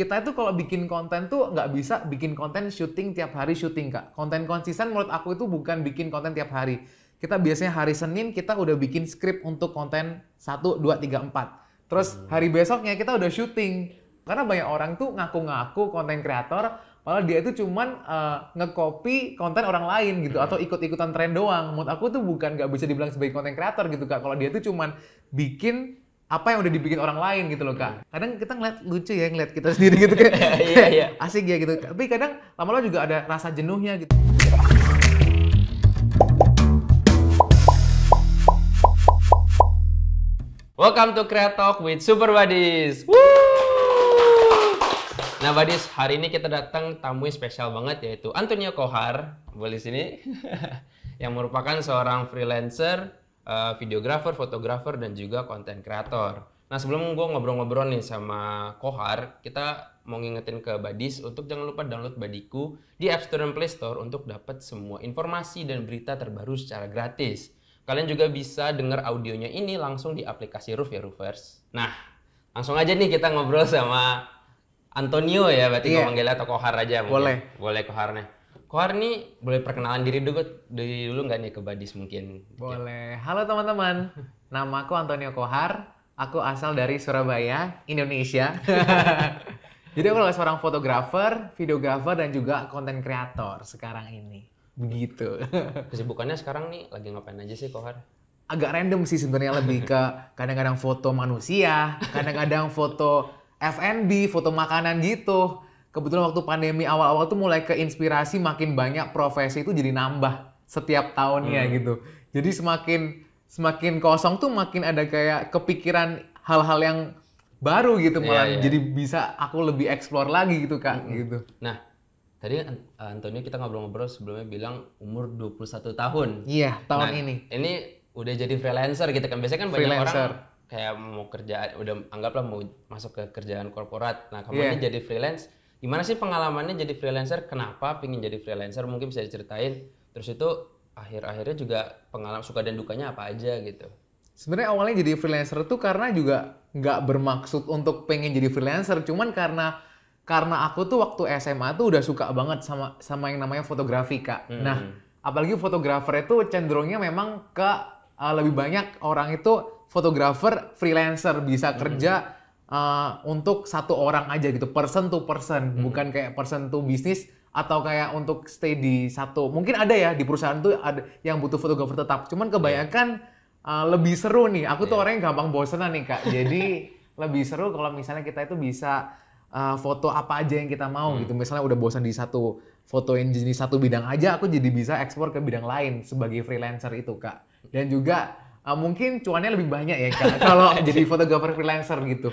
kita itu kalau bikin konten tuh nggak bisa bikin konten syuting tiap hari syuting kak. Konten konsisten menurut aku itu bukan bikin konten tiap hari. Kita biasanya hari Senin kita udah bikin skrip untuk konten 1, 2, 3, 4. Terus hmm. hari besoknya kita udah syuting. Karena banyak orang tuh ngaku-ngaku konten kreator, malah dia itu cuman uh, nge-copy konten orang lain gitu hmm. atau ikut-ikutan tren doang. Menurut aku tuh bukan nggak bisa dibilang sebagai konten kreator gitu kak. Kalau dia itu cuman bikin apa yang udah dibikin orang lain gitu loh kak hmm. kadang kita ngeliat lucu ya ngeliat kita sendiri gitu kayak iya, iya. iya. asik ya gitu tapi kadang lama-lama juga ada rasa jenuhnya gitu Welcome to Kreatok with Super Buddies. Nah, Buddies, hari ini kita datang tamu yang spesial banget yaitu Antonio Kohar, boleh sini, yang merupakan seorang freelancer Eh, videographer, fotografer, dan juga konten kreator. Nah sebelum gue ngobrol-ngobrol nih sama Kohar, kita mau ngingetin ke Badis untuk jangan lupa download Badiku di App Store dan Play Store untuk dapat semua informasi dan berita terbaru secara gratis. Kalian juga bisa dengar audionya ini langsung di aplikasi Roof ya Roofers. Nah, langsung aja nih kita ngobrol sama Antonio ya, berarti yeah. manggilnya atau Kohar aja mungkin. Boleh. Boleh Koharnya. Kohar nih boleh perkenalan diri dulu, dari dulu nggak nih ke Badis mungkin? Boleh. Halo teman-teman, nama aku Antonio Kohar. Aku asal dari Surabaya, Indonesia. Jadi aku adalah seorang fotografer, videografer, dan juga konten kreator sekarang ini. Begitu. Kesibukannya sekarang nih lagi ngapain aja sih Kohar? Agak random sih sebenarnya lebih ke kadang-kadang foto manusia, kadang-kadang foto F&B, foto makanan gitu kebetulan waktu pandemi awal-awal tuh mulai keinspirasi makin banyak profesi itu jadi nambah setiap tahunnya hmm. gitu. Jadi semakin semakin kosong tuh makin ada kayak kepikiran hal-hal yang baru gitu iya, malah yeah, yeah. jadi bisa aku lebih explore lagi gitu Kak hmm. gitu. Nah, tadi Antonio kita ngobrol-ngobrol sebelumnya bilang umur 21 tahun. Iya, tahun nah, ini. Ini udah jadi freelancer gitu kan. Biasanya kan banyak orang kayak mau kerja udah anggaplah mau masuk ke kerjaan korporat. Nah, kamu yeah. ini jadi freelance Gimana sih pengalamannya jadi freelancer? Kenapa pingin jadi freelancer? Mungkin bisa diceritain. Terus itu akhir-akhirnya juga pengalaman suka dan dukanya apa aja gitu. Sebenarnya awalnya jadi freelancer tuh karena juga nggak bermaksud untuk pengen jadi freelancer, cuman karena karena aku tuh waktu SMA tuh udah suka banget sama sama yang namanya fotografi kak. Hmm. Nah, apalagi fotografer itu cenderungnya memang ke uh, lebih banyak orang itu fotografer freelancer bisa hmm. kerja hmm Eh, untuk satu orang aja gitu, person to person, hmm. bukan kayak person to bisnis atau kayak untuk stay di satu. Mungkin ada ya di perusahaan tuh ada yang butuh fotografer tetap. Cuman iya. kebanyakan yeah. uh, lebih seru nih. Aku yeah. tuh iya. orang yang gampang bosenan nih, Kak. Jadi lebih seru kalau misalnya kita itu bisa uh, foto apa aja yang kita mau hmm. gitu. Misalnya udah bosan di satu foto yang jenis satu bidang aja, aku jadi bisa ekspor ke bidang lain sebagai freelancer itu, Kak. Dan juga uh, mungkin cuannya lebih banyak ya, Kak, kalau iya. jadi fotografer freelancer gitu.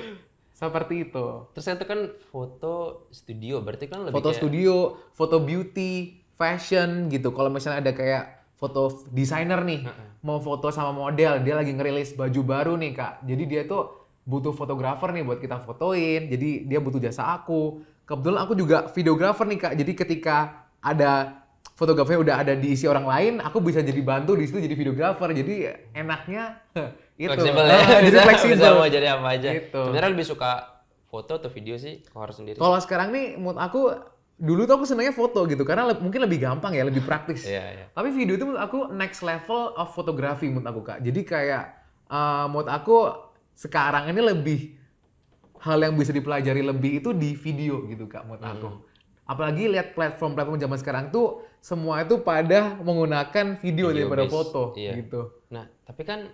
Seperti itu. Terus itu kan foto studio, berarti kan lebih Foto kayak... studio, foto beauty, fashion gitu. Kalau misalnya ada kayak foto desainer nih uh -uh. mau foto sama model, dia lagi ngerilis baju baru nih, Kak. Jadi dia tuh butuh fotografer nih buat kita fotoin. Jadi dia butuh jasa aku. Kebetulan aku juga videografer nih, Kak. Jadi ketika ada fotografer udah ada diisi orang lain, aku bisa jadi bantu di situ jadi videografer. Jadi enaknya Gitu. Fleksibel oh, ya. bisa jadi fleksibel. Bisa mau jadi apa aja. Gitu. Sebenarnya lebih suka foto atau video sih kalau harus sendiri. Kalau sekarang nih mood aku dulu tuh aku senangnya foto gitu karena le mungkin lebih gampang ya, lebih praktis. yeah, yeah. Tapi video itu menurut aku next level of fotografi mood aku Kak. Jadi kayak uh, mood aku sekarang ini lebih hal yang bisa dipelajari lebih itu di video gitu Kak mood hmm. aku. Apalagi lihat platform-platform zaman sekarang tuh semua itu pada menggunakan video, video daripada base. foto yeah. gitu. Nah, tapi kan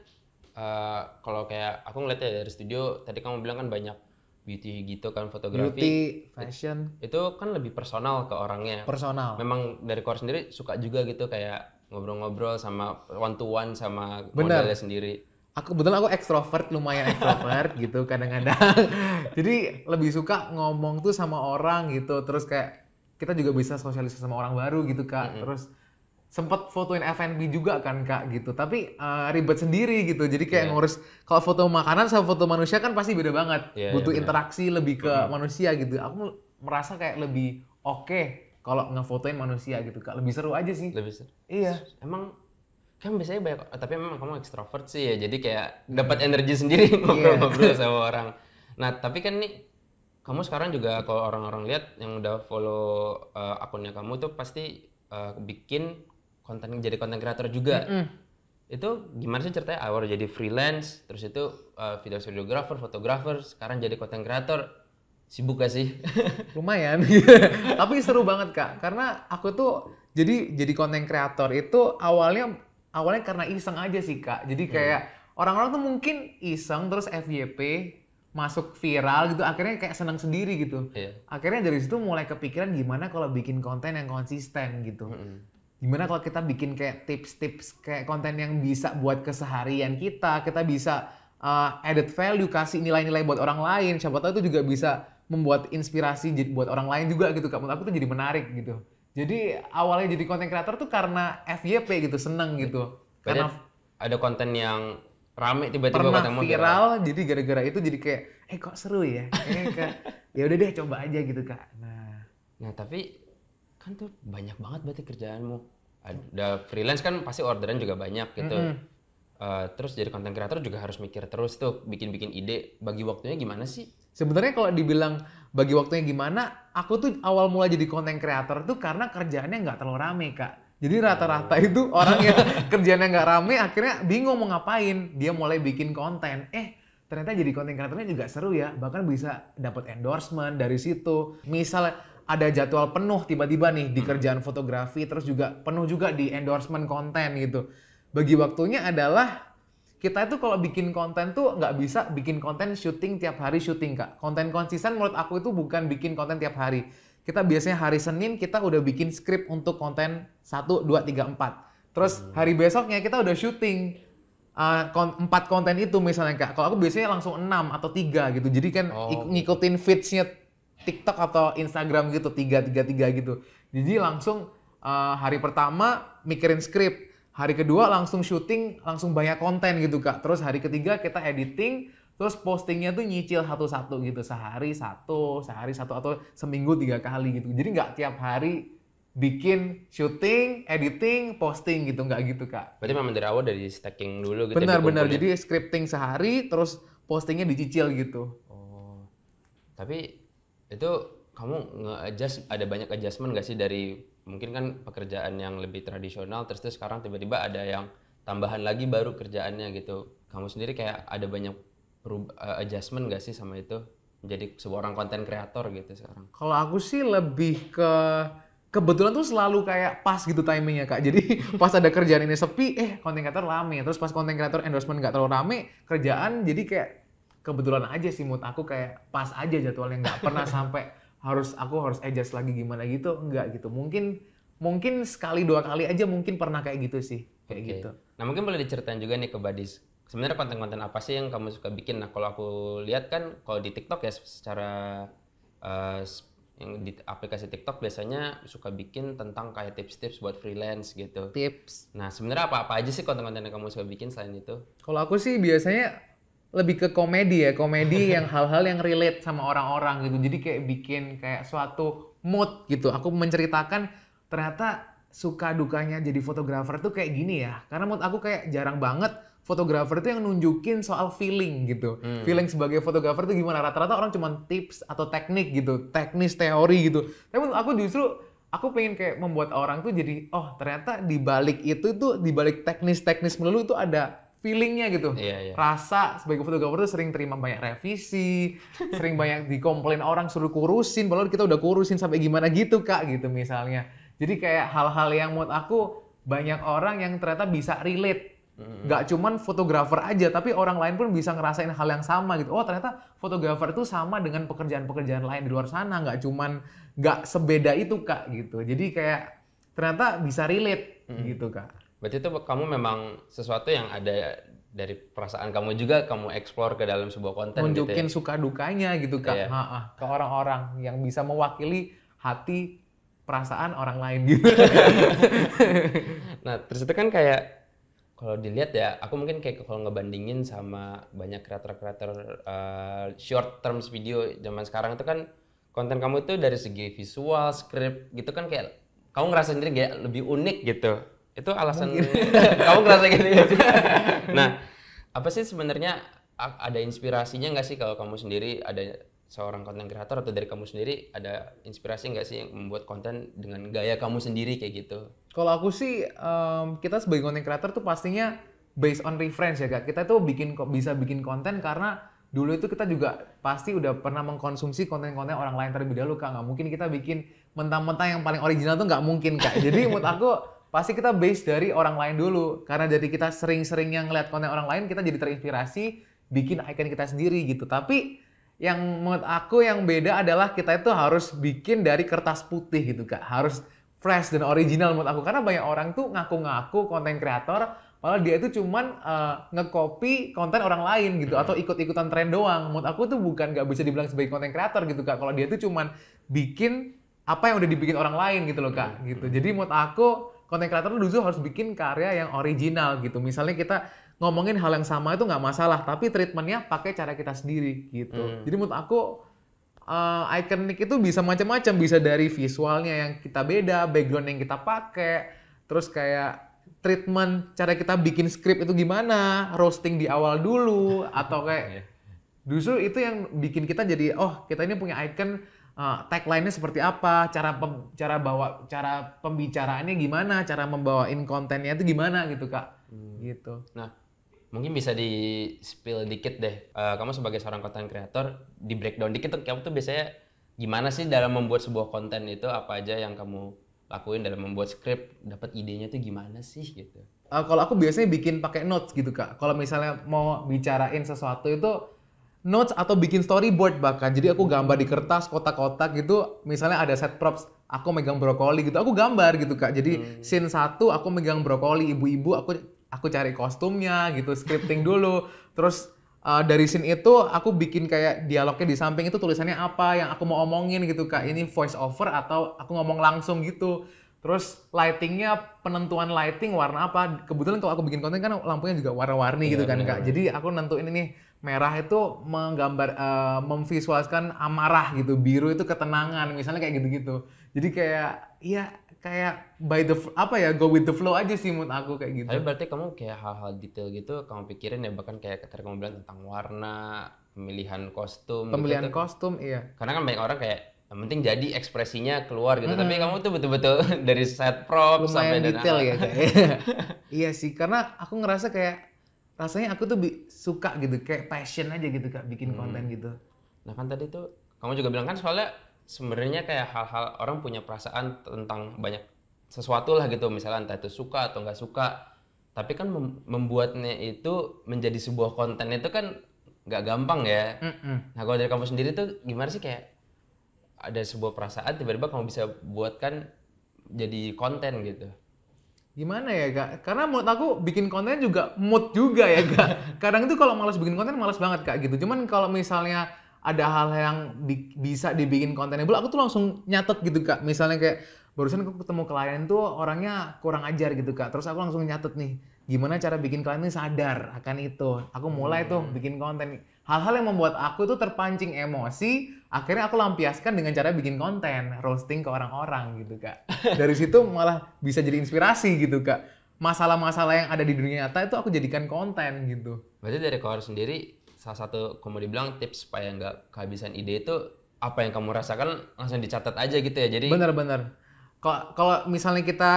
uh, kalau kayak aku ngeliat dari studio tadi kamu bilang kan banyak beauty gitu kan fotografi beauty fashion itu kan lebih personal ke orangnya personal memang dari core sendiri suka juga gitu kayak ngobrol-ngobrol sama one to one sama Bener. modelnya sendiri aku betul aku ekstrovert lumayan ekstrovert gitu kadang-kadang jadi lebih suka ngomong tuh sama orang gitu terus kayak kita juga bisa sosialisasi sama orang baru gitu kak mm -hmm. terus sempet fotoin F&B juga kan kak gitu tapi uh, ribet sendiri gitu jadi kayak yeah. ngurus kalau foto makanan sama foto manusia kan pasti beda banget yeah, iya, butuh yeah, interaksi yeah. lebih ke mm. manusia gitu aku merasa kayak lebih oke okay kalau ngefotoin manusia gitu kak lebih seru aja sih lebih seru iya emang kan biasanya banyak tapi memang kamu ekstrovert sih ya jadi kayak dapat energi sendiri iya. ngobrol-ngobrol yeah. sama orang nah tapi kan nih kamu sekarang juga kalau orang-orang lihat yang udah follow uh, akunnya kamu tuh pasti uh, bikin konten jadi konten kreator juga. Mm -hmm. Itu gimana sih ceritanya awal ah, jadi freelance, terus itu uh, video videographer, fotografer, sekarang jadi konten kreator. Sibuk gak sih? Lumayan. Tapi seru banget, Kak. Karena aku tuh jadi jadi konten kreator itu awalnya awalnya karena iseng aja sih, Kak. Jadi hmm. kayak orang orang-orang tuh mungkin iseng terus FYP masuk viral gitu akhirnya kayak senang sendiri gitu yeah. akhirnya dari situ mulai kepikiran gimana kalau bikin konten yang konsisten gitu mm -hmm gimana kalau kita bikin kayak tips-tips kayak konten yang bisa buat keseharian kita kita bisa uh, added value kasih nilai-nilai buat orang lain siapa tahu itu juga bisa membuat inspirasi buat orang lain juga gitu kak menurut aku tuh jadi menarik gitu jadi awalnya jadi konten kreator tuh karena FYP gitu seneng gitu karena ada konten yang rame tiba-tiba pernah viral, viral jadi gara-gara itu jadi kayak eh kok seru ya eh, ya udah deh coba aja gitu kak nah nah tapi kan tuh banyak banget berarti kerjaanmu ada freelance kan pasti orderan juga banyak gitu. Mm -hmm. Uh, terus jadi content creator juga harus mikir terus tuh bikin-bikin ide bagi waktunya gimana sih? Sebenarnya kalau dibilang bagi waktunya gimana, aku tuh awal mula jadi content creator tuh karena kerjaannya nggak terlalu rame kak. Jadi rata-rata itu oh. orang yang kerjanya nggak rame akhirnya bingung mau ngapain. Dia mulai bikin konten. Eh ternyata jadi konten kreatornya juga seru ya. Bahkan bisa dapat endorsement dari situ. Misal ada jadwal penuh tiba-tiba nih di hmm. kerjaan fotografi terus juga penuh juga di endorsement konten gitu. Bagi waktunya adalah kita itu kalau bikin konten tuh nggak bisa bikin konten syuting tiap hari syuting kak. Konten konsisten menurut aku itu bukan bikin konten tiap hari. Kita biasanya hari Senin kita udah bikin skrip untuk konten 1, 2, 3, 4. Terus hmm. hari besoknya kita udah syuting uh, empat konten itu misalnya kak. Kalau aku biasanya langsung 6 atau tiga gitu. Jadi kan oh. ngikutin fitsnya. TikTok atau Instagram gitu tiga tiga tiga gitu jadi langsung uh, hari pertama mikirin skrip hari kedua langsung syuting langsung banyak konten gitu kak terus hari ketiga kita editing terus postingnya tuh nyicil satu-satu gitu sehari satu sehari satu atau seminggu tiga kali gitu jadi nggak tiap hari bikin syuting editing posting gitu nggak gitu kak berarti memang dari awal dari stacking dulu gitu benar-benar ya, benar. jadi scripting sehari terus postingnya dicicil gitu oh tapi itu kamu nge-adjust ada banyak adjustment nggak sih dari mungkin kan pekerjaan yang lebih tradisional terus terus sekarang tiba-tiba ada yang tambahan lagi baru kerjaannya gitu. Kamu sendiri kayak ada banyak eh, adjustment nggak sih sama itu? Menjadi orang konten kreator gitu sekarang. Kalau aku sih lebih ke kebetulan tuh selalu kayak pas gitu timingnya kak jadi pas ada kerjaan ini sepi eh konten kreator rame terus pas konten kreator endorsement nggak terlalu rame kerjaan jadi kayak kebetulan aja sih mood aku kayak pas aja jadwalnya nggak pernah sampai harus aku harus adjust lagi gimana gitu nggak gitu mungkin mungkin sekali dua kali aja mungkin pernah kayak gitu sih kayak okay. gitu nah mungkin boleh diceritain juga nih ke Badis sebenarnya konten-konten apa sih yang kamu suka bikin nah kalau aku lihat kan kalau di TikTok ya secara uh, yang di aplikasi TikTok biasanya suka bikin tentang kayak tips-tips buat freelance gitu. Tips. Nah, sebenarnya apa-apa aja sih konten-konten yang kamu suka bikin selain itu? Kalau aku sih biasanya lebih ke komedi ya komedi yang hal-hal yang relate sama orang-orang gitu jadi kayak bikin kayak suatu mood gitu aku menceritakan ternyata suka dukanya jadi fotografer tuh kayak gini ya karena mood aku kayak jarang banget fotografer tuh yang nunjukin soal feeling gitu. Hmm. Feeling sebagai fotografer tuh gimana? Rata-rata orang cuma tips atau teknik gitu, teknis teori gitu. Tapi menurut aku justru aku pengen kayak membuat orang tuh jadi oh ternyata di balik itu tuh di balik teknis-teknis melulu itu ada feelingnya gitu. Iya, iya. Rasa sebagai fotografer tuh sering terima banyak revisi, sering banyak dikomplain orang suruh kurusin, padahal kita udah kurusin sampai gimana gitu kak gitu misalnya. Jadi kayak hal-hal yang menurut aku banyak orang yang ternyata bisa relate. mm Gak cuman fotografer aja, tapi orang lain pun bisa ngerasain hal yang sama gitu. Oh ternyata fotografer itu sama dengan pekerjaan-pekerjaan lain di luar sana, gak cuman gak sebeda itu kak gitu. Jadi kayak ternyata bisa relate gitu kak. Berarti itu kamu memang sesuatu yang ada dari perasaan kamu juga kamu explore ke dalam sebuah konten Nunjukin gitu ya? suka dukanya gitu kan Iya. ke orang-orang yang bisa mewakili hati perasaan orang lain gitu. nah, terus itu kan kayak kalau dilihat ya, aku mungkin kayak kalau ngebandingin sama banyak kreator-kreator uh, short term video zaman sekarang itu kan konten kamu itu dari segi visual, script gitu kan kayak kamu ngerasa sendiri kayak lebih unik gitu itu alasan kamu ngerasa gitu ya? nah apa sih sebenarnya ada inspirasinya nggak sih kalau kamu sendiri ada seorang konten kreator atau dari kamu sendiri ada inspirasi nggak sih yang membuat konten dengan gaya kamu sendiri kayak gitu? Kalau aku sih um, kita sebagai konten kreator tuh pastinya based on reference ya kak. Kita tuh bikin bisa bikin konten karena dulu itu kita juga pasti udah pernah mengkonsumsi konten-konten orang lain terlebih dahulu kak. Nggak mungkin kita bikin mentah-mentah yang paling original tuh nggak mungkin kak. Jadi menurut aku pasti kita base dari orang lain dulu karena jadi kita sering sering yang ngeliat konten orang lain kita jadi terinspirasi bikin icon kita sendiri gitu tapi yang menurut aku yang beda adalah kita itu harus bikin dari kertas putih gitu kak harus fresh dan original menurut aku karena banyak orang tuh ngaku-ngaku konten kreator malah dia itu cuman uh, ngecopy konten orang lain gitu atau hmm. ikut-ikutan tren doang menurut aku tuh bukan nggak bisa dibilang sebagai konten kreator gitu kak kalau dia itu cuman bikin apa yang udah dibikin orang lain gitu loh kak gitu jadi menurut aku konten kreator tuh justru harus bikin karya yang original gitu. Misalnya kita ngomongin hal yang sama itu nggak masalah, tapi treatmentnya pakai cara kita sendiri gitu. Hmm. Jadi menurut aku uh, eh, ikonik itu bisa macam-macam, bisa dari visualnya yang kita beda, background yang kita pakai, terus kayak treatment cara kita bikin script itu gimana, roasting di awal dulu atau kayak iya. justru itu yang bikin kita jadi oh kita ini punya icon uh, tagline-nya seperti apa, cara pem, cara bawa cara pembicaraannya gimana, cara membawain kontennya itu gimana gitu kak, hmm. gitu. Nah mungkin bisa di spill dikit deh, uh, kamu sebagai seorang konten kreator, di breakdown dikit tuh kamu tuh biasanya gimana sih dalam membuat sebuah konten itu apa aja yang kamu lakuin dalam membuat skrip, dapat idenya tuh gimana sih gitu? Uh, kalau aku biasanya bikin pakai notes gitu kak. Kalau misalnya mau bicarain sesuatu itu notes atau bikin storyboard bahkan. Jadi aku gambar di kertas kotak-kotak gitu. Misalnya ada set props, aku megang brokoli gitu. Aku gambar gitu kak. Jadi hmm. scene satu aku megang brokoli ibu-ibu. Aku aku cari kostumnya gitu, scripting dulu. Terus uh, dari scene itu aku bikin kayak dialognya di samping itu tulisannya apa yang aku mau omongin gitu kak. Ini voice over atau aku ngomong langsung gitu. Terus lightingnya penentuan lighting warna apa? Kebetulan kalau aku bikin konten kan lampunya juga warna-warni yeah, gitu kan yeah, kak. Yeah. Jadi aku nentuin ini merah itu menggambar uh, memvisualkan amarah gitu biru itu ketenangan misalnya kayak gitu-gitu jadi kayak iya kayak by the apa ya go with the flow aja sih mood aku kayak gitu tapi berarti kamu kayak hal-hal detail gitu kamu pikirin ya bahkan kayak tadi kamu bilang tentang warna pemilihan kostum gitu pemilihan gitu, kostum iya karena kan banyak orang kayak yang penting jadi ekspresinya keluar gitu. Hmm. Tapi kamu tuh betul-betul dari set prop Lumayan sampai detail dan detail ya kayak. iya sih, karena aku ngerasa kayak rasanya aku tuh suka gitu kayak passion aja gitu kak bikin hmm. konten gitu nah kan tadi tuh kamu juga bilang kan soalnya sebenarnya kayak hal-hal orang punya perasaan tentang banyak sesuatu lah gitu misalnya entah itu suka atau nggak suka tapi kan mem membuatnya itu menjadi sebuah konten itu kan nggak gampang ya mm -mm. nah kalau dari kamu sendiri tuh gimana sih kayak ada sebuah perasaan tiba-tiba kamu bisa buatkan jadi konten gitu gimana ya kak karena mood aku bikin konten juga mood juga ya kak kadang itu kalau malas bikin konten malas banget kak gitu cuman kalau misalnya ada hal yang bi bisa dibikin kontennya, aku tuh langsung nyatet gitu kak misalnya kayak barusan aku ketemu klien tuh orangnya kurang ajar gitu kak terus aku langsung nyatet nih gimana cara bikin klien ini sadar akan itu aku mulai tuh hmm. bikin konten hal-hal yang membuat aku itu terpancing emosi akhirnya aku lampiaskan dengan cara bikin konten roasting ke orang-orang gitu kak dari situ malah bisa jadi inspirasi gitu kak masalah-masalah yang ada di dunia nyata itu aku jadikan konten gitu berarti dari kau sendiri salah satu kamu dibilang tips supaya nggak kehabisan ide itu apa yang kamu rasakan langsung dicatat aja gitu ya jadi benar-benar kalau misalnya kita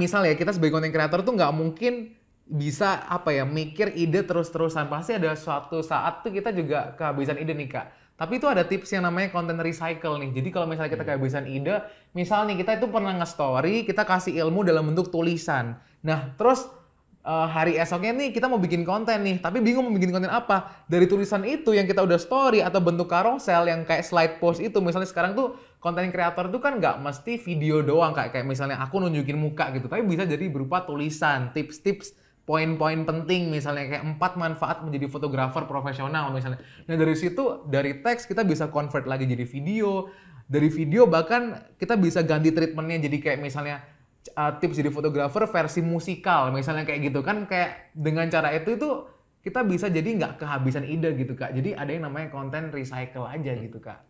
misalnya ya, kita sebagai konten kreator tuh nggak mungkin bisa apa ya mikir ide terus-terusan pasti ada suatu saat tuh kita juga kehabisan ide nih kak tapi itu ada tips yang namanya content recycle nih. Jadi kalau misalnya kita iya. kehabisan ide, misalnya kita itu pernah nge-story, kita kasih ilmu dalam bentuk tulisan. Nah, terus uh, hari esoknya nih kita mau bikin konten nih, tapi bingung mau bikin konten apa. Dari tulisan itu yang kita udah story atau bentuk karosel yang kayak slide post itu, misalnya sekarang tuh konten kreator tuh kan nggak mesti video doang kayak kayak misalnya aku nunjukin muka gitu, tapi bisa jadi berupa tulisan, tips-tips poin-poin penting misalnya kayak empat manfaat menjadi fotografer profesional misalnya. Nah dari situ dari teks kita bisa convert lagi jadi video. Dari video bahkan kita bisa ganti treatmentnya jadi kayak misalnya uh, tips jadi fotografer versi musikal misalnya kayak gitu kan kayak dengan cara itu itu kita bisa jadi nggak kehabisan ide gitu kak. Jadi ada yang namanya konten recycle aja gitu kak.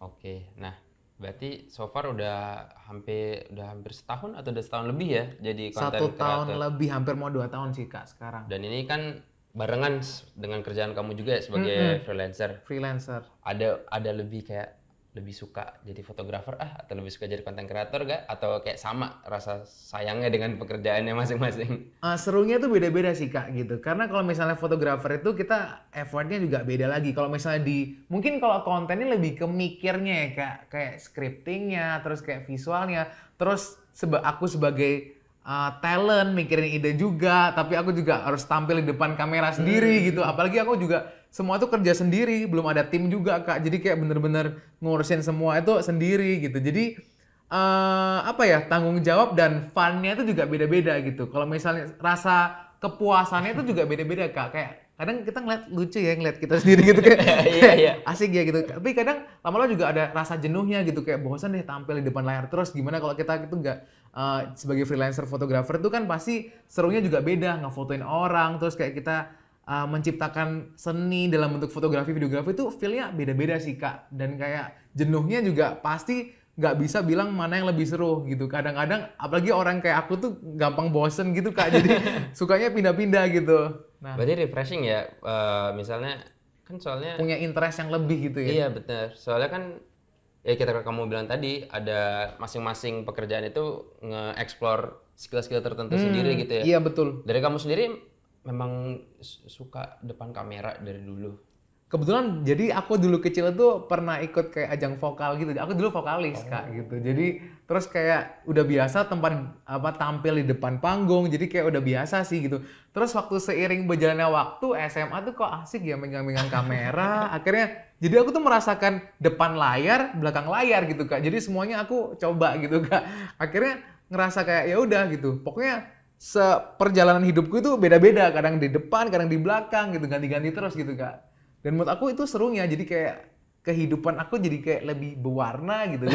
Oke, nah Berarti so far udah hampir udah hampir setahun atau udah setahun lebih ya jadi konten Satu tahun lebih, hampir mau dua tahun sih kak sekarang. Dan ini kan barengan dengan kerjaan kamu juga ya sebagai mm -hmm. freelancer. Freelancer. Ada ada lebih kayak lebih suka jadi fotografer ah atau lebih suka jadi konten kreator gak atau kayak sama rasa sayangnya dengan pekerjaannya masing-masing? Uh, serunya tuh beda-beda sih kak gitu karena kalau misalnya fotografer itu kita effortnya juga beda lagi kalau misalnya di mungkin kalau kontennya lebih ke mikirnya ya kak kayak scriptingnya terus kayak visualnya terus seba aku sebagai uh, talent mikirin ide juga tapi aku juga harus tampil di depan kamera sendiri hmm. gitu apalagi aku juga semua tuh kerja sendiri, belum ada tim juga kak. Jadi kayak bener-bener ngurusin semua itu sendiri gitu. Jadi uh, apa ya tanggung jawab dan funnya itu juga beda-beda gitu. Kalau misalnya rasa kepuasannya itu juga beda-beda kak. Kayak kadang kita ngeliat lucu ya ngeliat kita sendiri gitu kayak, iya, iya, iya. asik ya gitu. Tapi kadang lama-lama juga ada rasa jenuhnya gitu kayak bosan deh tampil di depan layar terus. Gimana kalau kita itu nggak Uh, sebagai freelancer fotografer itu kan pasti serunya juga beda ngefotoin orang terus kayak kita uh, menciptakan seni dalam bentuk fotografi videografi itu feelnya beda-beda sih kak dan kayak jenuhnya juga pasti nggak bisa bilang mana yang lebih seru gitu kadang-kadang apalagi orang kayak aku tuh gampang bosen gitu kak jadi sukanya pindah-pindah gitu nah berarti refreshing ya uh, misalnya kan soalnya punya interest yang lebih gitu ya iya betul. soalnya kan ya kita kamu bilang tadi ada masing-masing pekerjaan itu nge-explore skill-skill tertentu hmm, sendiri gitu ya iya betul dari kamu sendiri memang suka depan kamera dari dulu. Kebetulan jadi aku dulu kecil itu pernah ikut kayak ajang vokal gitu. Aku dulu vokalis oh. kak gitu. Jadi terus kayak udah biasa tempat apa tampil di depan panggung. Jadi kayak udah biasa sih gitu. Terus waktu seiring berjalannya waktu SMA tuh kok asik ya megang-megang kamera. Akhirnya jadi aku tuh merasakan depan layar, belakang layar gitu kak. Jadi semuanya aku coba gitu kak. Akhirnya ngerasa kayak ya udah gitu. Pokoknya seperjalanan hidupku itu beda-beda kadang di depan kadang di belakang gitu ganti-ganti terus gitu kak dan menurut aku itu serunya jadi kayak kehidupan aku jadi kayak lebih berwarna gitu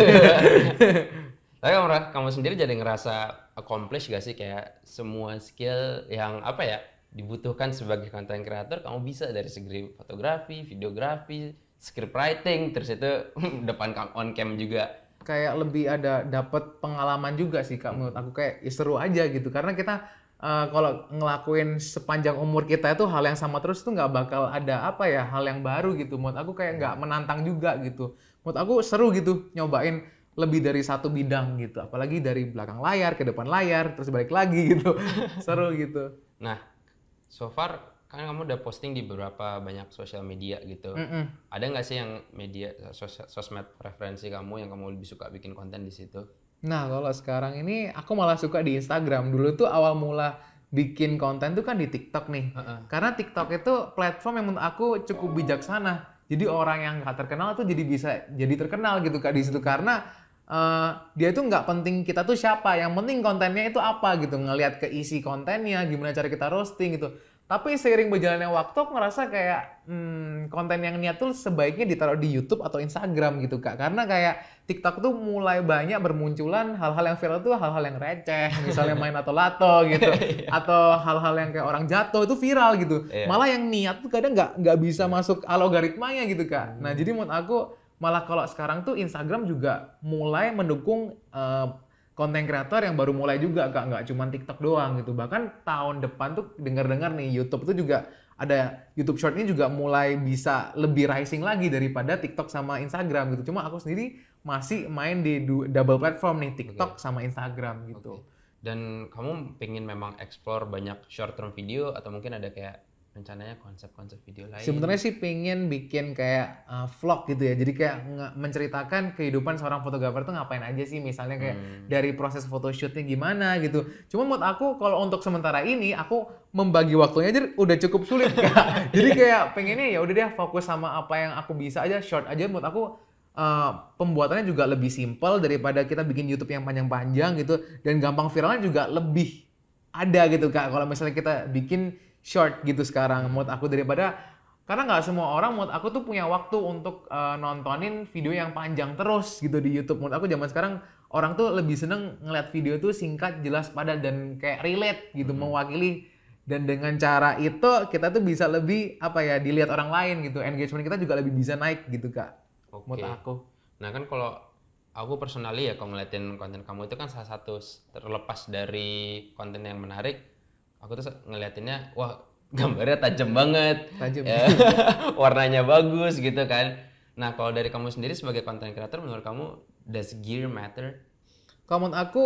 tapi kamu, kamu sendiri jadi ngerasa accomplish gak sih kayak semua skill yang apa ya dibutuhkan sebagai content creator kamu bisa dari segi fotografi videografi script writing terus itu depan on cam juga kayak lebih ada dapat pengalaman juga sih kak menurut aku kayak ya seru aja gitu karena kita uh, kalau ngelakuin sepanjang umur kita itu hal yang sama terus tuh nggak bakal ada apa ya hal yang baru gitu menurut aku kayak nggak menantang juga gitu menurut aku seru gitu nyobain lebih dari satu bidang gitu apalagi dari belakang layar ke depan layar terus balik lagi gitu seru gitu nah so far kan kamu udah posting di beberapa banyak sosial media gitu. Mm -mm. Ada nggak sih yang media sos sosmed referensi kamu yang kamu lebih suka bikin konten di situ? Nah, kalau sekarang ini aku malah suka di Instagram. Dulu tuh awal mula bikin konten tuh kan di TikTok nih. Uh -uh. Karena TikTok itu platform yang menurut aku cukup bijaksana. Jadi orang yang nggak terkenal tuh jadi bisa jadi terkenal gitu kak di situ karena uh, dia itu nggak penting kita tuh siapa, yang penting kontennya itu apa gitu, ngelihat ke isi kontennya, gimana cara kita roasting gitu. Tapi seiring berjalannya waktu aku ngerasa kayak hmm, konten yang niat tuh sebaiknya ditaruh di YouTube atau Instagram gitu kak. Karena kayak TikTok tuh mulai banyak bermunculan hal-hal yang viral tuh hal-hal yang receh, misalnya main atau lato gitu, iya. atau hal-hal yang kayak orang jatuh itu viral gitu. Iya. Malah yang niat tuh kadang nggak nggak bisa iya. masuk algoritmanya gitu kak. Nah hmm. jadi menurut aku malah kalau sekarang tuh Instagram juga mulai mendukung uh, konten kreator yang baru mulai juga kak nggak cuma TikTok doang gitu bahkan tahun depan tuh dengar-dengar nih YouTube tuh juga ada YouTube Short ini juga mulai bisa lebih rising lagi daripada TikTok sama Instagram gitu cuma aku sendiri masih main di double platform nih TikTok okay. sama Instagram gitu okay. dan kamu pengen memang explore banyak short term video atau mungkin ada kayak rencananya konsep-konsep video lain. Sebenarnya sih pengen bikin kayak uh, vlog gitu ya. Jadi kayak menceritakan kehidupan seorang fotografer tuh ngapain aja sih misalnya kayak hmm. dari proses photoshootnya gimana gitu. Cuma menurut aku kalau untuk sementara ini aku membagi waktunya Jadi udah cukup sulit Kak. Jadi kayak pengennya ya udah deh fokus sama apa yang aku bisa aja short aja menurut aku Uh, pembuatannya juga lebih simpel daripada kita bikin YouTube yang panjang-panjang gitu dan gampang viralnya juga lebih ada gitu kak kalau misalnya kita bikin short gitu sekarang mood aku daripada karena nggak semua orang mood aku tuh punya waktu untuk uh, nontonin video yang panjang terus gitu di YouTube. mood aku zaman sekarang orang tuh lebih seneng ngeliat video tuh singkat, jelas, padat dan kayak relate gitu, hmm. mewakili. Dan dengan cara itu kita tuh bisa lebih apa ya dilihat orang lain gitu. Engagement kita juga lebih bisa naik gitu kak. Okay. mood aku. Nah kan kalau aku personally ya kalau ngeliatin konten kamu itu kan salah satu terlepas dari konten yang menarik aku tuh ngeliatinnya wah gambarnya tajam banget tajam ya, warnanya bagus gitu kan nah kalau dari kamu sendiri sebagai content creator menurut kamu does gear matter menurut aku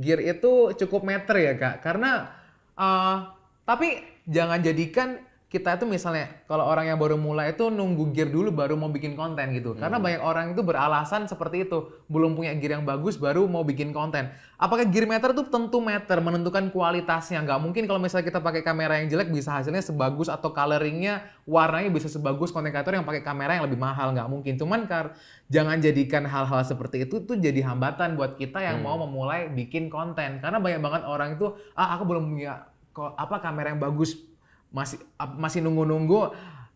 gear itu cukup matter ya kak karena uh, tapi jangan jadikan kita itu misalnya kalau orang yang baru mulai itu nunggu gear dulu baru mau bikin konten gitu. Hmm. Karena banyak orang itu beralasan seperti itu, belum punya gear yang bagus baru mau bikin konten. Apakah gear meter itu tentu meter menentukan kualitasnya? Nggak mungkin kalau misalnya kita pakai kamera yang jelek bisa hasilnya sebagus atau coloringnya warnanya bisa sebagus konten kreator yang pakai kamera yang lebih mahal nggak mungkin. Cuman kar jangan jadikan hal-hal seperti itu tuh jadi hambatan buat kita yang hmm. mau memulai bikin konten. Karena banyak banget orang itu ah aku belum punya apa kamera yang bagus masih masih nunggu-nunggu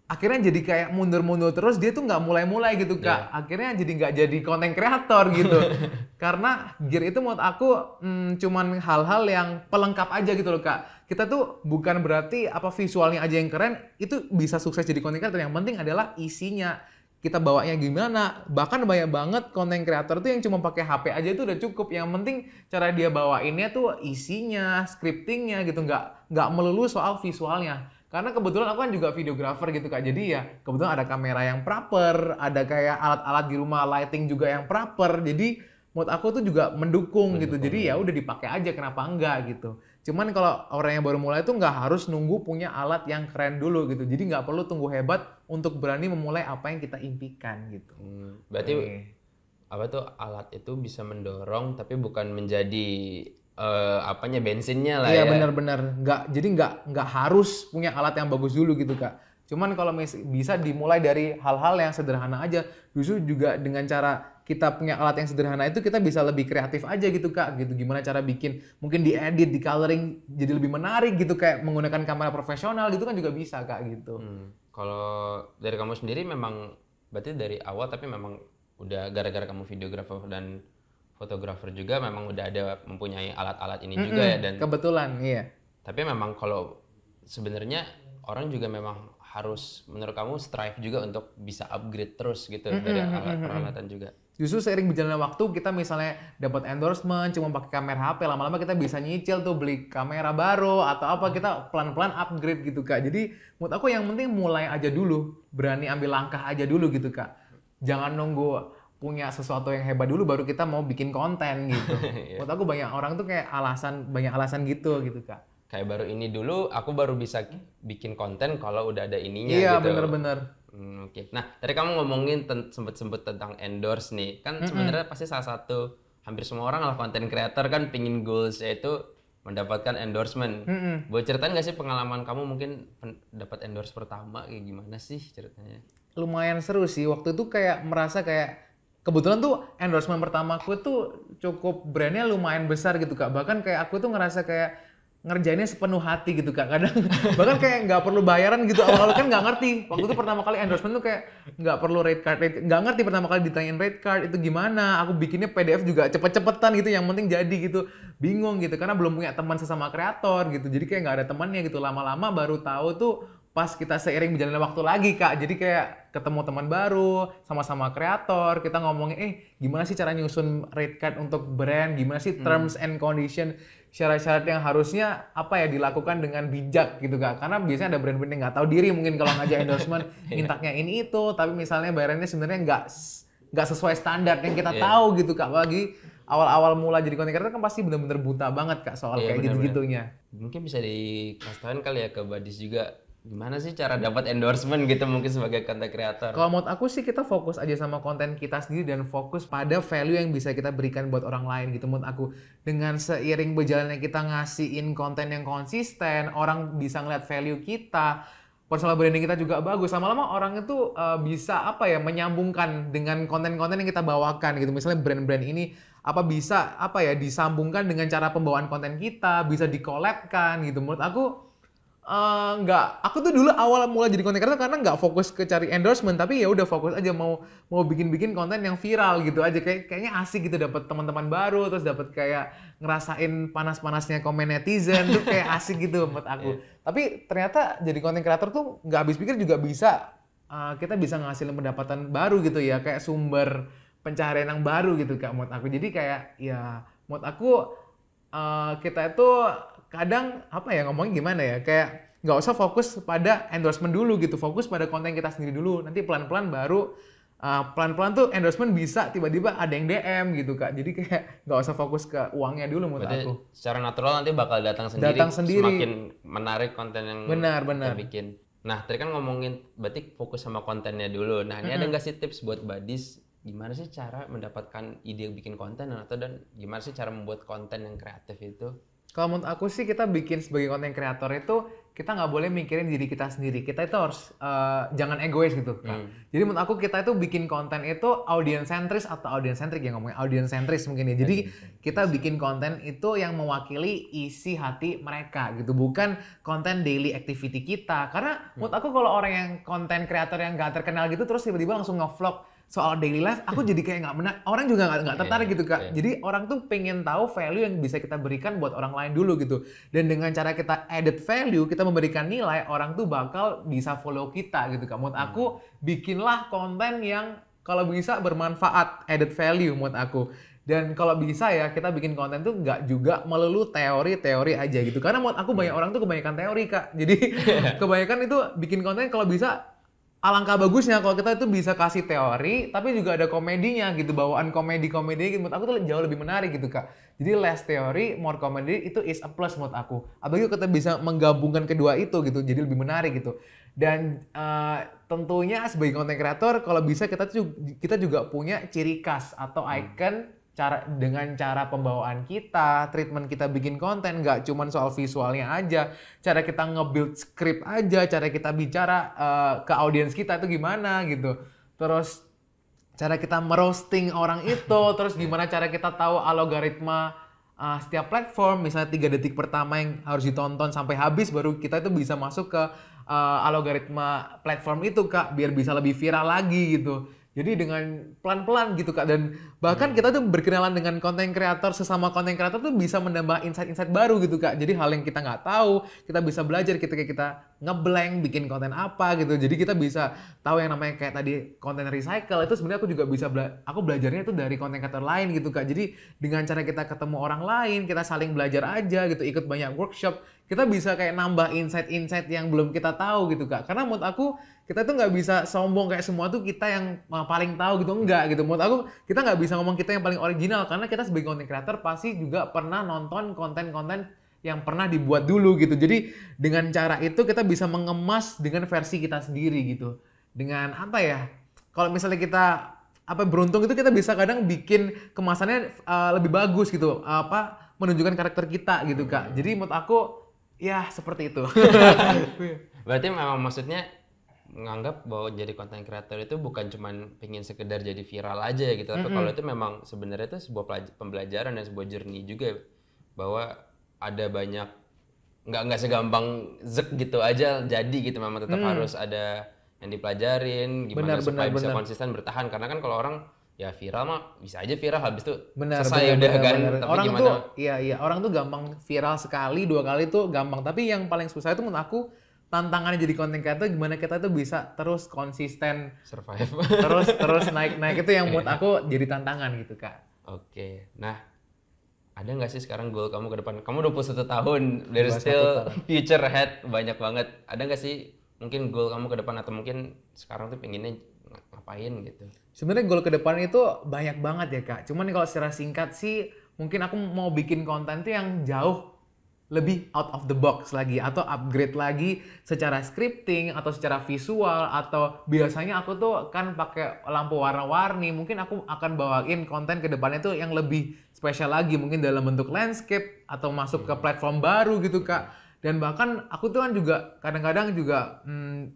akhirnya jadi kayak mundur-mundur terus dia tuh nggak mulai-mulai gitu kak yeah. akhirnya jadi nggak jadi konten kreator gitu karena gear itu menurut aku hmm, cuman hal-hal yang pelengkap aja gitu loh kak kita tuh bukan berarti apa visualnya aja yang keren itu bisa sukses jadi konten kreator yang penting adalah isinya kita bawanya gimana bahkan banyak banget konten kreator tuh yang cuma pakai HP aja tuh udah cukup yang penting cara dia bawainnya tuh isinya scriptingnya gitu nggak nggak melulu soal visualnya karena kebetulan aku kan juga videografer gitu kak jadi ya kebetulan ada kamera yang proper ada kayak alat-alat di rumah lighting juga yang proper jadi menurut aku tuh juga mendukung, gitu. mendukung gitu jadi ya, ya udah dipakai aja kenapa enggak gitu Cuman kalau orang yang baru mulai itu nggak harus nunggu punya alat yang keren dulu gitu. Jadi nggak perlu tunggu hebat untuk berani memulai apa yang kita impikan gitu. Hmm, berarti okay. apa tuh alat itu bisa mendorong tapi bukan menjadi uh, apanya bensinnya lah iya, ya. Iya benar-benar. Nggak jadi nggak nggak harus punya alat yang bagus dulu gitu kak. Cuman kalau mis bisa dimulai dari hal-hal yang sederhana aja. Justru juga dengan cara kita punya alat yang sederhana itu kita bisa lebih kreatif aja gitu kak gitu gimana cara bikin mungkin diedit di coloring jadi lebih menarik gitu kayak menggunakan kamera profesional gitu kan juga bisa kak gitu hmm. kalau dari kamu sendiri memang berarti dari awal tapi memang udah gara-gara kamu videografer dan fotografer juga memang udah ada mempunyai alat-alat ini mm -hmm. juga ya dan kebetulan iya tapi memang kalau sebenarnya orang juga memang harus menurut kamu strive juga untuk bisa upgrade terus gitu mm -hmm. dari alat peralatan juga Justru sering berjalannya waktu kita misalnya dapat endorsement cuma pakai kamera HP lama-lama kita bisa nyicil tuh beli kamera baru atau apa kita pelan-pelan upgrade gitu Kak. Jadi menurut aku yang penting mulai aja dulu, berani ambil langkah aja dulu gitu Kak. Jangan nunggu punya sesuatu yang hebat dulu baru kita mau bikin konten gitu. Iya. menurut aku banyak orang tuh kayak alasan banyak alasan gitu gitu Kak. Kayak baru ini dulu aku baru bisa bikin konten kalau udah ada ininya iya, gitu. Iya, bener-bener Hmm, Oke. Okay. Nah, tadi kamu ngomongin sempet-sempet tentang endorse nih. Kan mm -hmm. sebenarnya pasti salah satu hampir semua orang lah konten creator kan pingin goals yaitu mendapatkan endorsement. Mm -hmm. Boleh ceritain gak sih pengalaman kamu mungkin dapat endorse pertama kayak gimana sih ceritanya? Lumayan seru sih. Waktu itu kayak merasa kayak kebetulan tuh endorsement pertama pertamaku tuh cukup brandnya lumayan besar gitu kak bahkan kayak aku tuh ngerasa kayak ngerjainnya sepenuh hati gitu kak kadang bahkan kayak nggak perlu bayaran gitu awal-awal kan nggak ngerti waktu itu pertama kali endorsement tuh kayak nggak perlu rate card nggak ngerti pertama kali ditanyain rate card itu gimana aku bikinnya PDF juga cepet-cepetan gitu yang penting jadi gitu bingung gitu karena belum punya teman sesama kreator gitu jadi kayak nggak ada temannya gitu lama-lama baru tahu tuh pas kita seiring berjalannya waktu lagi kak jadi kayak ketemu teman baru sama-sama kreator kita ngomongin eh gimana sih cara nyusun rate card untuk brand gimana sih hmm. terms hmm. and condition syarat-syarat yang harusnya apa ya dilakukan dengan bijak gitu kak karena biasanya ada brand-brand yang nggak tahu diri mungkin kalau ngajak endorsement iya. mintanya ini itu tapi misalnya bayarannya sebenarnya nggak nggak sesuai standar yang kita yeah. tahu gitu kak bagi awal-awal mula jadi konten creator kan pasti benar-benar buta banget kak soal yeah, kayak gitu-gitunya mungkin bisa dikasih kali ya ke Badis juga gimana sih cara dapat endorsement gitu mungkin sebagai content creator? Kalau menurut aku sih kita fokus aja sama konten kita sendiri dan fokus pada value yang bisa kita berikan buat orang lain gitu menurut aku. Dengan seiring berjalannya kita ngasihin konten yang konsisten, orang bisa ngeliat value kita, personal branding kita juga bagus. sama lama orang itu uh, bisa apa ya menyambungkan dengan konten-konten yang kita bawakan gitu. Misalnya brand-brand ini apa bisa apa ya disambungkan dengan cara pembawaan konten kita, bisa dikolabkan gitu. Menurut aku Uh, nggak aku tuh dulu awal mulai jadi konten kreator karena nggak fokus ke cari endorsement tapi ya udah fokus aja mau mau bikin bikin konten yang viral gitu aja kayak kayaknya asik gitu dapat teman-teman baru terus dapat kayak ngerasain panas-panasnya komen netizen tuh kayak asik gitu buat aku yeah. tapi ternyata jadi konten kreator tuh nggak habis pikir juga bisa uh, kita bisa ngasilin pendapatan baru gitu ya kayak sumber pencarian yang baru gitu kak buat aku jadi kayak ya buat aku uh, kita itu kadang apa ya ngomongnya gimana ya kayak nggak usah fokus pada endorsement dulu gitu fokus pada konten kita sendiri dulu nanti pelan-pelan baru ah, pelan-pelan tuh endorsement bisa tiba-tiba ada yang DM gitu kak jadi kayak nggak usah fokus ke uangnya dulu menurut Berarti aku secara natural nanti bakal datang sendiri datang sendiri semakin menarik konten yang benar benar kita bikin nah tadi kan ngomongin berarti fokus sama kontennya dulu nah ini mm -hmm. ada nggak sih tips buat badis gimana sih cara mendapatkan ide bikin konten atau dan gimana sih cara membuat konten yang kreatif itu kalau menurut aku sih kita bikin sebagai konten kreator itu kita nggak boleh mikirin diri kita sendiri. Kita itu harus uh, jangan egois gitu. Kan? Hmm. Jadi menurut aku kita itu bikin konten itu audience centris atau audience centric ya ngomongnya audience centris mungkin ya. Jadi kita bikin konten itu yang mewakili isi hati mereka gitu, bukan konten daily activity kita. Karena menurut hmm. aku kalau orang yang konten kreator yang nggak terkenal gitu terus tiba-tiba langsung ngevlog soal daily life aku jadi kayak nggak menarik orang juga nggak iya, tertarik gitu kak iya. jadi orang tuh pengen tahu value yang bisa kita berikan buat orang lain dulu gitu dan dengan cara kita added value kita memberikan nilai orang tuh bakal bisa follow kita gitu kak menurut aku hmm. bikinlah konten yang kalau bisa bermanfaat added value menurut aku dan kalau bisa ya kita bikin konten tuh nggak juga melulu teori-teori aja gitu karena menurut aku banyak iya. orang tuh kebanyakan teori kak jadi kebanyakan itu bikin konten kalau bisa alangkah bagusnya kalau kita itu bisa kasih teori tapi juga ada komedinya gitu bawaan komedi komedi gitu. menurut aku tuh jauh lebih menarik gitu kak jadi less teori more komedi itu is a plus menurut aku apalagi kita bisa menggabungkan kedua itu gitu jadi lebih menarik gitu dan uh, tentunya sebagai content creator kalau bisa kita tuh kita juga punya ciri khas atau icon hmm cara dengan cara pembawaan kita, treatment kita bikin konten nggak cuman soal visualnya aja, cara kita nge-build script aja, cara kita bicara uh, ke audiens kita itu gimana gitu. Terus cara kita merosting orang itu, terus gimana cara kita tahu algoritma uh, setiap platform, misalnya tiga detik pertama yang harus ditonton sampai habis baru kita itu bisa masuk ke uh, algoritma platform itu Kak biar bisa lebih viral lagi gitu jadi dengan pelan-pelan gitu kak dan bahkan hmm. kita tuh berkenalan dengan konten kreator sesama konten kreator tuh bisa menambah insight-insight baru gitu kak. Jadi hal yang kita nggak tahu kita bisa belajar kita ketika kita ngeblank bikin konten apa gitu. Jadi kita bisa tahu yang namanya kayak tadi konten recycle itu sebenarnya aku juga bisa bela aku belajarnya itu dari konten kreator lain gitu kak. Jadi dengan cara kita ketemu orang lain kita saling belajar aja gitu ikut banyak workshop kita bisa kayak nambah insight-insight yang belum kita tahu gitu kak karena menurut aku kita tuh nggak bisa sombong kayak semua tuh kita yang eh, paling tahu gitu enggak gitu menurut aku kita nggak bisa ngomong kita yang paling original karena kita sebagai content creator pasti juga pernah nonton konten-konten yang pernah dibuat dulu gitu jadi dengan cara itu kita bisa mengemas dengan versi kita sendiri gitu dengan apa ya kalau misalnya kita apa beruntung itu kita bisa kadang bikin kemasannya uh, lebih bagus gitu apa menunjukkan karakter kita gitu kak jadi menurut aku ya seperti itu berarti memang maksudnya menganggap bahwa jadi konten kreator itu bukan cuman pengen sekedar jadi viral aja gitu tapi mm -hmm. kalau itu memang sebenarnya itu sebuah pembelajaran dan sebuah journey juga bahwa ada banyak nggak nggak segampang zek gitu aja jadi gitu memang tetap mm. harus ada yang dipelajarin gimana benar, supaya benar, bisa bener. konsisten bertahan karena kan kalau orang ya viral mah bisa aja viral habis tuh benar, selesai benar, udah benar, kan orang gimana? tuh iya iya orang tuh gampang viral sekali dua kali tuh gampang tapi yang paling susah itu menurut aku tantangannya jadi konten creator gimana kita tuh bisa terus konsisten survive terus terus naik naik itu yang menurut iya. aku jadi tantangan gitu kak oke nah ada nggak sih sekarang goal kamu ke depan kamu satu tahun dari still future ahead banyak banget ada nggak sih mungkin goal kamu ke depan atau mungkin sekarang tuh pengennya ngapain gitu. Sebenarnya goal ke depan itu banyak banget ya kak. Cuman kalau secara singkat sih mungkin aku mau bikin konten tuh yang jauh lebih out of the box lagi atau upgrade lagi secara scripting atau secara visual atau biasanya aku tuh kan pakai lampu warna-warni mungkin aku akan bawain konten ke depannya tuh yang lebih spesial lagi mungkin dalam bentuk landscape atau masuk ke platform baru gitu kak dan bahkan aku tuh kan juga kadang-kadang juga hmm,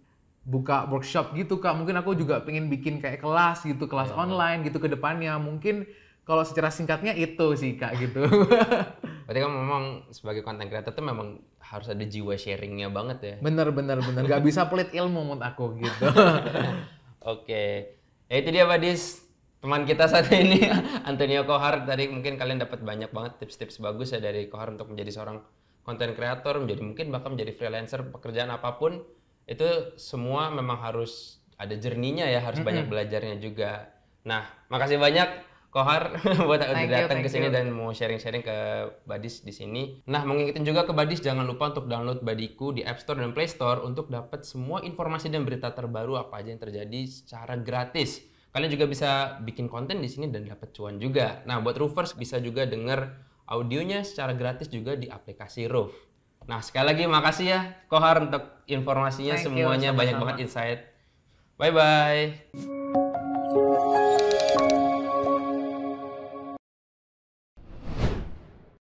buka workshop gitu kak mungkin aku juga pengen bikin kayak kelas gitu kelas yeah. online gitu ke depannya mungkin kalau secara singkatnya itu sih kak gitu berarti kan memang sebagai konten creator tuh memang harus ada jiwa sharingnya banget ya bener bener bener gak bisa pelit ilmu menurut aku gitu oke okay. ya itu dia Badis teman kita saat ini Antonio Kohar tadi mungkin kalian dapat banyak banget tips-tips bagus ya dari Kohar untuk menjadi seorang konten creator menjadi mungkin bahkan menjadi freelancer pekerjaan apapun itu semua memang harus ada jerninya ya, harus mm -hmm. banyak belajarnya juga. Nah, makasih banyak Kohar buat udah datang ke sini dan mau sharing-sharing ke Badis di sini. Nah, mengingatkan juga ke Badis jangan lupa untuk download Badiku di App Store dan Play Store untuk dapat semua informasi dan berita terbaru apa aja yang terjadi secara gratis. Kalian juga bisa bikin konten di sini dan dapat cuan juga. Nah, buat roofers bisa juga denger audionya secara gratis juga di aplikasi Roof. Nah, sekali lagi makasih ya Kohar untuk informasinya Thank semuanya you, banyak banget insight. Bye bye.